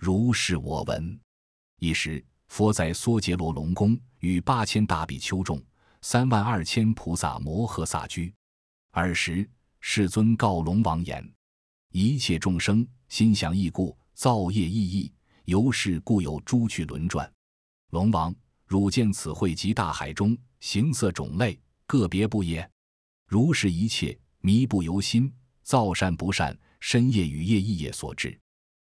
如是我闻，一时，佛在梭竭罗龙宫，与八千大比丘众，三万二千菩萨摩诃萨居。尔时，世尊告龙王言：“一切众生心想异故，造业异异，由是故有诸趣轮转。龙王，汝见此会集大海中形色种类，个别不也？如是，一切迷不由心，造善不善，深夜与夜一夜所致。”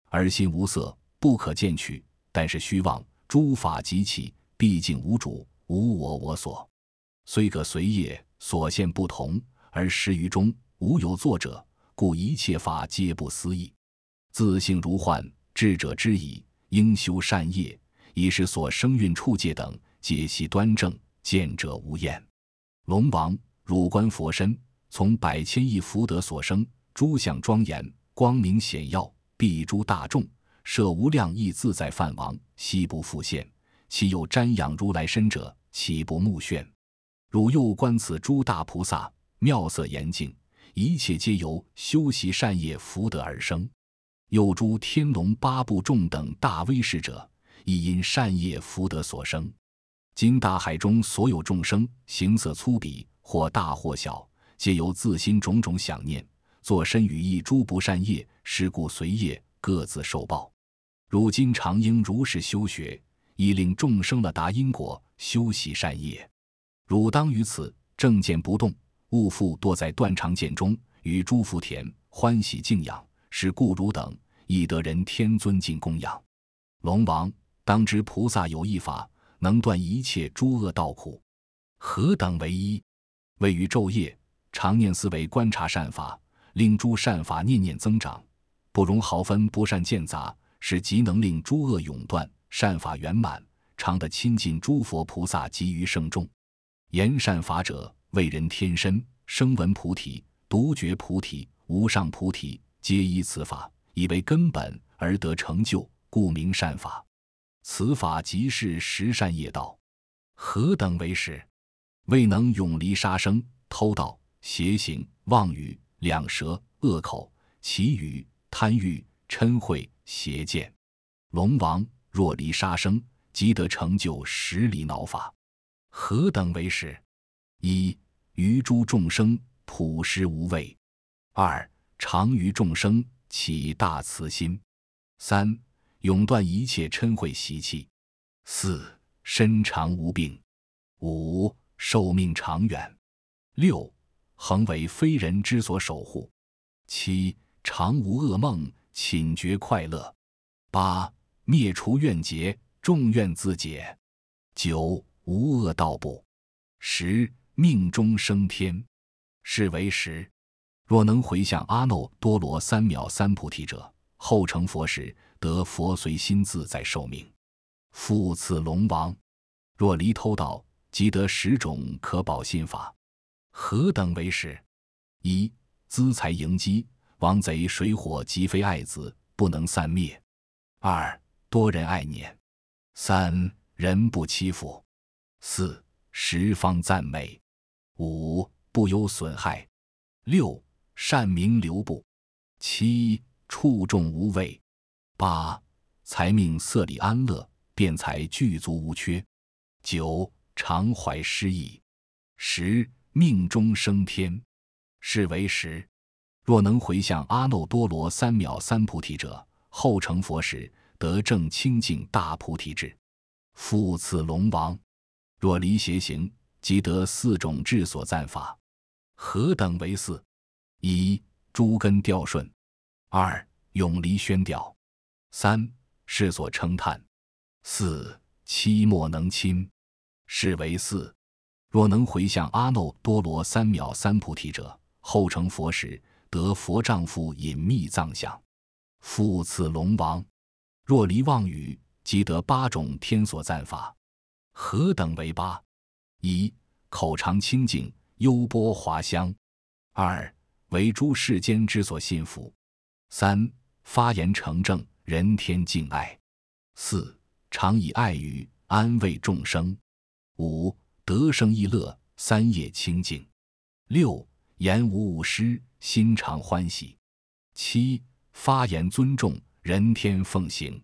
而心无色，不可见取；但是虚妄，诸法即起，毕竟无主，无我，我所。虽可随业所现不同，而实于中无有作者，故一切法皆不思议。自性如幻，智者知矣。应修善业，以使所生运处界等皆悉端正，见者无厌。龙王，汝观佛身，从百千亿福德所生，诸相庄严，光明显耀。彼诸大众，舍无量亿自在梵王，悉不复现。其有瞻仰如来身者，岂不目眩？汝又观此诸大菩萨妙色严净，一切皆由修习善业福德而生。又诸天龙八部众等大威势者，亦因善业福德所生。今大海中所有众生形色粗鄙，或大或小，皆由自心种种想念，作身语意诸不善业。是故随业各自受报。汝今常应如是修学，以令众生了达因果，修习善业。汝当于此正见不动，勿复堕在断肠见中，与诸福田欢喜敬仰。是故汝等亦得人天尊敬供养。龙王，当知菩萨有一法，能断一切诸恶道苦，何等为一？位于昼夜常念思维观察善法，令诸善法念念增长。不容毫分，不善见杂，是即能令诸恶永断，善法圆满，常得亲近诸佛菩萨，及于圣众。言善法者，为人天身，生闻菩提，独觉菩提，无上菩提，皆依此法以为根本而得成就，故名善法。此法即是十善业道。何等为是？未能永离杀生、偷盗、邪行、妄语、两舌、恶口、绮语。贪欲、嗔恚、邪见，龙王若离杀生，即得成就十离恼法。何等为是？一、于诸众生朴实无畏；二、常于众生起大慈心；三、永断一切嗔恚习气；四、身长无病；五、寿命长远；六、恒为非人之所守护；七。常无噩梦，寝觉快乐。八灭除怨结，众怨自解。九无恶道不。十命中升天，是为十。若能回向阿耨多罗三藐三菩提者，后成佛时得佛随心自在寿命。复次龙王，若离偷盗，即得十种可保信法。何等为十？一资财盈积。王贼水火，即非爱子，不能散灭；二多人爱念；三人不欺负；四十方赞美；五不忧损害；六善名留步；七触众无畏；八财命色里安乐，辩财具足无缺；九常怀失意；十命中升天，是为十。若能回向阿耨多罗三藐三菩提者，后成佛时得正清净大菩提智。复次龙王，若离邪行，即得四种智所赞法。何等为四？一、诸根调顺；二、永离宣调；三、世所称叹；四、期莫能亲。是为四。若能回向阿耨多罗三藐三菩提者，后成佛时。得佛丈夫隐秘藏相，复赐龙王。若离妄语，即得八种天所赞法。何等为八？一、口常清净，幽波华香；二、为诸世间之所信服；三、发言成正，人天敬爱；四、常以爱语安慰众生；五、得生亦乐，三业清净；六、言无误失。心常欢喜，七发言尊重人天奉行，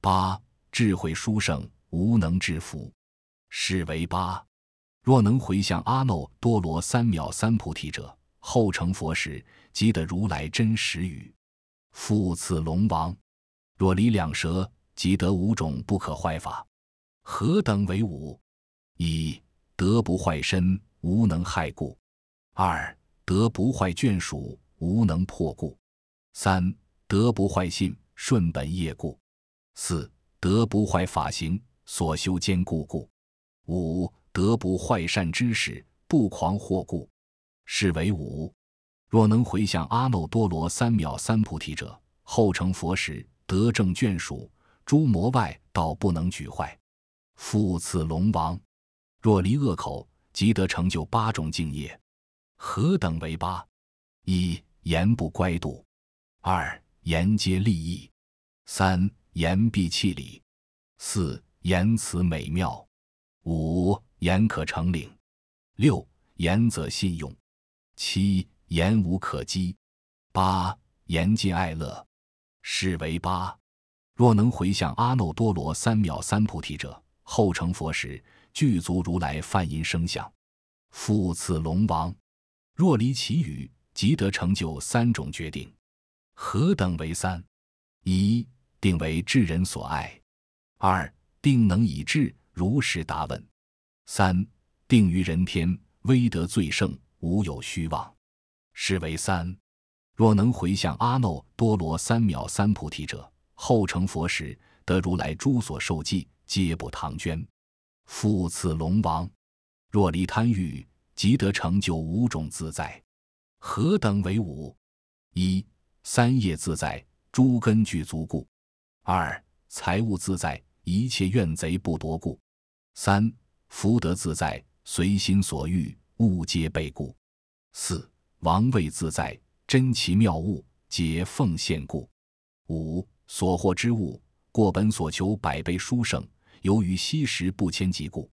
八智慧殊胜无能制服，是为八。若能回向阿耨多罗三藐三菩提者，后成佛时，即得如来真实语。复次龙王，若离两舌，即得五种不可坏法。何等为五？一德不坏身，无能害故；二。德不坏眷属，无能破故；三德不坏信顺本业故；四德不坏法行所修坚固故；五德不坏善知识不狂惑故。是为五。若能回向阿耨多罗三藐三菩提者，后成佛时得正眷属，诸魔外道不能举坏。复次龙王，若离恶口，即得成就八种境业。何等为八？一言不乖度，二言皆利益，三言必弃礼，四言辞美妙，五言可成领，六言则信用，七言无可讥，八言尽爱乐，是为八。若能回向阿耨多罗三藐三菩提者，后成佛时具足如来梵音声相，复赐龙王。若离其语，即得成就三种决定。何等为三？一、定为智人所爱；二、定能以智如实答问；三、定于人天威德最盛，无有虚妄。是为三。若能回向阿耨多罗三藐三菩提者，后成佛时得如来诸所受记，皆不唐捐。复次龙王，若离贪欲。即得成就五种自在，何等为五？一、三业自在，诸根具足故；二、财物自在，一切怨贼不多故；三、福德自在，随心所欲，物皆备故；四、王位自在，真奇妙物，皆奉献故；五、所获之物，过本所求百倍殊胜，由于昔时不迁即故，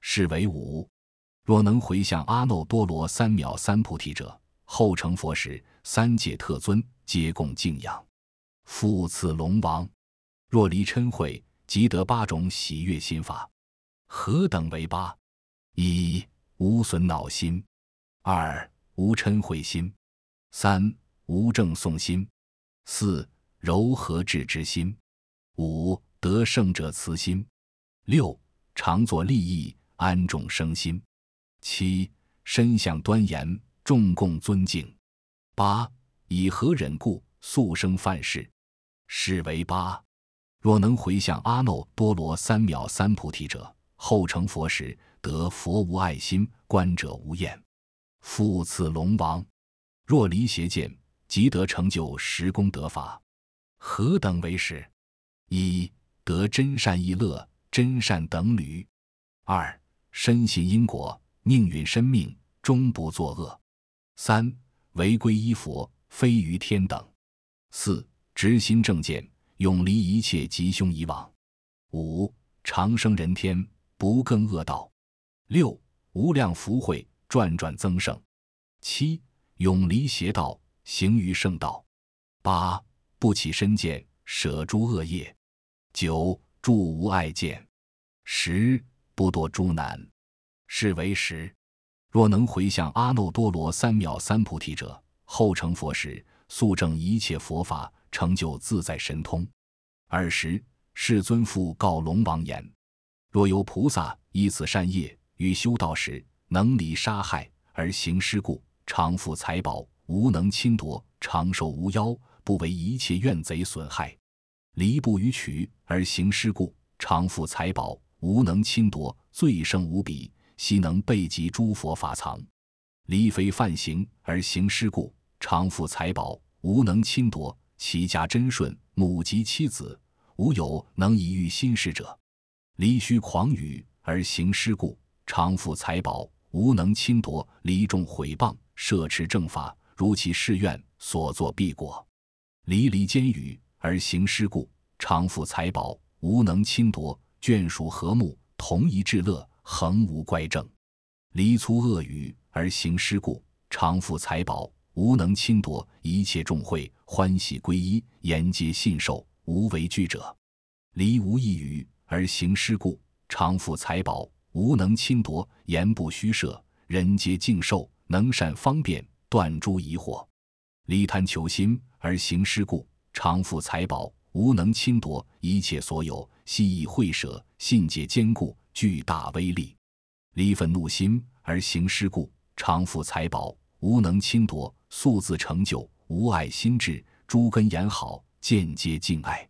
是为五。若能回向阿耨多罗三藐三菩提者，后成佛时，三界特尊皆共敬仰。复赐龙王，若离嗔恚，即得八种喜悦心法。何等为八？一无损恼心；二无嗔恚心；三无正诵心；四柔和智之心；五得胜者慈心；六常作利益安众生心。七身相端严，众共尊敬。八以何忍故速生犯世？是为八。若能回向阿耨多罗三藐三菩提者，后成佛时得佛无爱心，观者无厌。复次龙王，若离邪见，即得成就十功德法。何等为是？一得真善意乐，真善等侣；二深信因果。宁运身命，终不作恶；三、违归依佛，非于天等；四、执心正见，永离一切吉凶以往；五、长生人天，不更恶道；六、无量福慧，转转增盛；七、永离邪道，行于圣道；八、不起身见，舍诸恶业；九、住无爱见；十、不堕诸难。是为时，若能回向阿耨多罗三藐三菩提者，后成佛时，速证一切佛法，成就自在神通。尔时，世尊复告龙王言：若由菩萨依此善业，于修道时，能离杀害而行施故，常富财宝，无能侵夺；长寿无妖，不为一切怨贼损害。离不于取而行施故，常富财宝，无能侵夺，罪生无比。悉能备集诸佛法藏，离非犯行而行失故，常富财宝，无能侵夺；其家贞顺，母及妻子，无有能以欲心施者。离虚狂语而行失故，常富财宝，无能侵夺；离众毁谤，摄持正法，如其誓愿所作必果。离离监语而行失故，常富财宝，无能侵夺；眷属和睦，同一至乐。恒无乖正，离粗恶语而行施故，常富财宝，无能侵夺；一切众会欢喜归依，言皆信受，无为惧者。离无异语而行施故，常富财宝，无能侵夺，言不虚设，人皆敬受，能善方便断诸疑惑。离贪求心而行施故，常富财宝，无能侵夺；一切所有悉意会舍，信解坚固。巨大威力，离愤怒心而行施故，常富财宝，无能侵夺，素自成就，无碍心智。诸根言好，间接敬爱。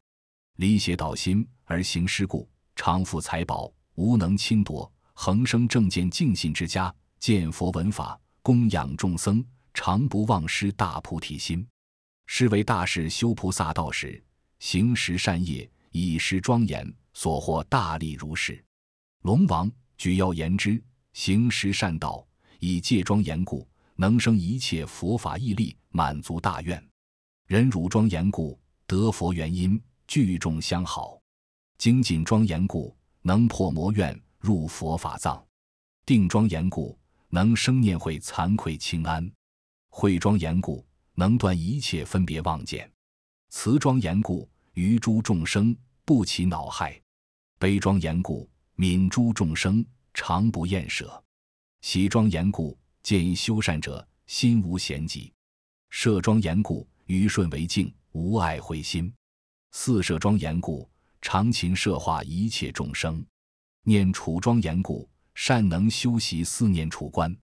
离邪导心而行施故，常富财宝，无能侵夺，恒生正见净信之家，见佛闻法，供养众僧，常不忘失大菩提心。是为大士修菩萨道时，行十善业，以十庄严所获大利如是。龙王举要言之，行施善道，以戒庄严故，能生一切佛法毅力，满足大愿；忍辱庄严故，得佛原因，聚众相好；精进庄严故，能破魔怨，入佛法藏；定庄严故，能生念会惭愧清安；慧庄严故，能断一切分别妄见；慈庄严故，余诸众生不起恼害；悲庄严故。悯诸众生，常不厌舍；喜庄严故，见修善者，心无嫌疾；舍庄严故，愚顺为敬，无爱慧心；四舍庄严故，常勤摄化一切众生；念处庄严故，善能修习；思念处观，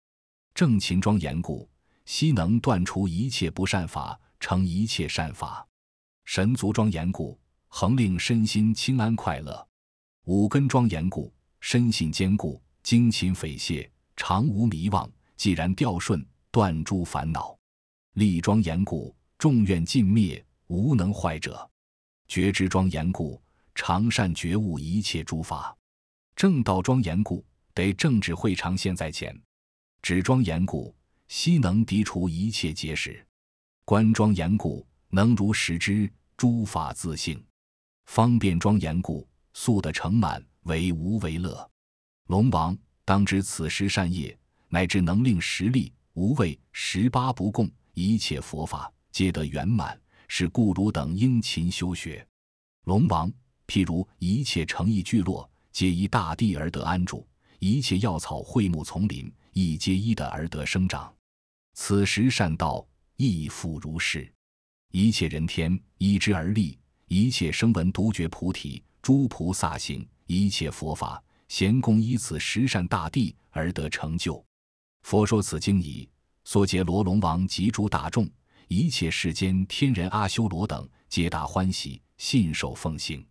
正勤庄严故，悉能断除一切不善法，成一切善法；神足庄严故，恒令身心清安快乐。五根庄严故，身性坚固，精勤匪懈，常无迷妄。既然调顺，断诸烦恼；力庄严故，众怨尽灭，无能坏者；觉知庄严故，常善觉悟一切诸法；正道庄严故，得正智慧常现在前；智庄严故，悉能涤除一切结使；观庄严故，能如实知诸法自性；方便庄严故。素的成满为无为乐，龙王当知，此时善业乃至能令十力无畏十八不共一切佛法皆得圆满，是故汝等应勤修学。龙王，譬如一切诚意聚落，皆依大地而得安住；一切药草、惠木、丛林，一皆一的而得生长。此时善道亦复如是，一切人天依之而立；一切声闻独觉菩提。诸菩萨行，一切佛法，贤公依此十善大地而得成就。佛说此经已，所解罗龙王及诸大众，一切世间天人、阿修罗等，皆大欢喜，信受奉行。